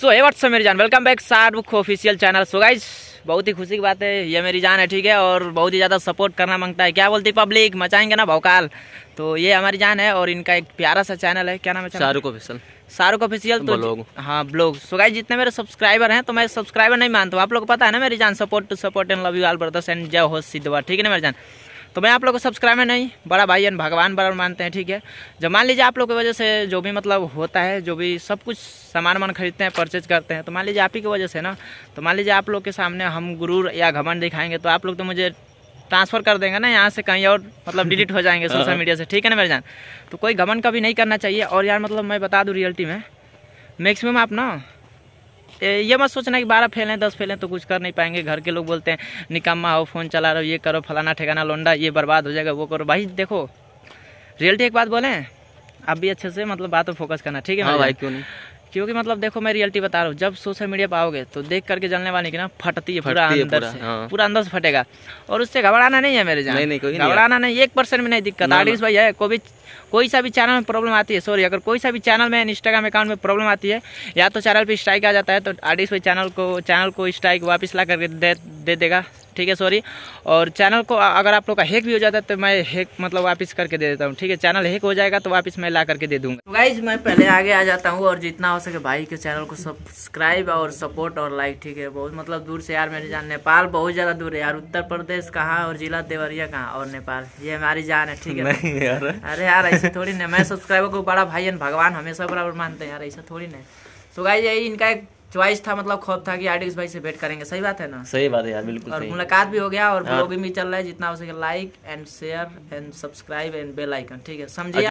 सो है व्हाट्सअप मेरी जान welcome back Sarvak official channel so guys बहुत ही खुशी की बात है ये मेरी जान है ठीक है और बहुत ही ज़्यादा सपोर्ट करना मांगता है क्या बोलती पब्लिक मचाएंगे ना भौकाल तो ये हमारी जान है और इनका एक प्यारा सा चैनल है क्या नाम है शाहरुख ऑफिशियल शाहरुख ऑफिशियल तो ब्लॉग हाँ ब्लॉग सो गाइज जितने मेरे सब्सक्राइबर हैं तो मैं सब्सक्राइबर नहीं मानता हूँ आप लोग को पता है ना मेरी जान support to support and love you all brothers and जय हो सिद्धवा ठीक है ना मेरी जान तो मैं आप लोग को सब्सक्राइबर नहीं बड़ा भाई एन भगवान बड़ा मानते हैं ठीक है जब मान लीजिए आप लोग की वजह से जो भी मतलब होता है जो भी सब कुछ सामान वामान खरीदते हैं परचेज करते हैं तो मान लीजिए आप ही की वजह से ना तो मान लीजिए आप लोग के सामने हम गुरूर या घमंड दिखाएंगे तो आप लोग तो मुझे ट्रांसफर कर देंगे ना यहाँ से कहीं और मतलब डिलीट हो जाएंगे सोशल मीडिया से ठीक है ना मेरे जान तो कोई घमन कभी नहीं करना चाहिए और यार मतलब मैं बता दूँ रियलिटी में मैक्सिमम आप ना ये मत सोचना कि बारह फेल हैं दस फेल हैं तो कुछ कर नहीं पाएंगे घर के लोग बोलते हैं निकम्मा हो फ़ोन चला रहो ये करो फलाना ठिकाना लोंडा ये बर्बाद हो जाएगा वो करो भाई देखो रियलिटी एक बात बोलें आप भी अच्छे से मतलब बात पर फोकस करना ठीक है हाँ भाई क्यों नहीं क्योंकि मतलब देखो मैं रियलिटी बता रहा हूँ जब सोशल मीडिया पर आओगे तो देख करके जलने वाली की ना फटती है पूरा अंदर से हाँ। पूरा अंदर से फटेगा और उससे घबराना नहीं है मेरे जान नहीं, नहीं, कोई घबराना नहीं एक परसेंट में नहीं दिक्कत आर्टिस्ट भाई है कोई कोई सा भी चैनल में प्रॉब्लम आती है सॉरी अगर कोई सा भी चैनल में इंस्टाग्राम अकाउंट में प्रॉब्लम आती है या तो चैनल पर स्ट्राइक आ जाता है तो आर्टिस्ट भाई चैनल को चैनल को स्ट्राइक वापस ला करके दे देगा ठीक है सॉरी और चैनल को अगर आप लोग का हैक भी हो जाता है तो मैं हैक मतलब वापस करके दे देता हूँ ठीक है चैनल हैक हो जाएगा तो वापस मैं ला करके दे दूँगा गाइज तो मैं पहले आगे आ जाता हूँ और जितना हो सके भाई के चैनल को सब्सक्राइब और सपोर्ट और लाइक ठीक है बहुत मतलब दूर से यार मेरी जान नेपाल बहुत ज़्यादा दूर है यार उत्तर प्रदेश कहाँ और जिला देवरिया कहाँ और नेपाल ये हमारी जान है ठीक है यार अरे यार ऐसे थोड़ी ना मैं सब्सक्राइबर को बड़ा भाई भगवान हमेशा बराबर मानते हैं यार ऐसा थोड़ी ना तो गाइज यही इनका एक च्वाइस था मतलब खौफ था कि आर्टिक्स भाई से भेंट करेंगे सही बात है ना सही बात है यार बिल्कुल और मुलाकात भी हो गया और ब्लॉगिंग हाँ। भी चल रहा है जितना हो सके like and share and subscribe and bell icon ठीक है समझिए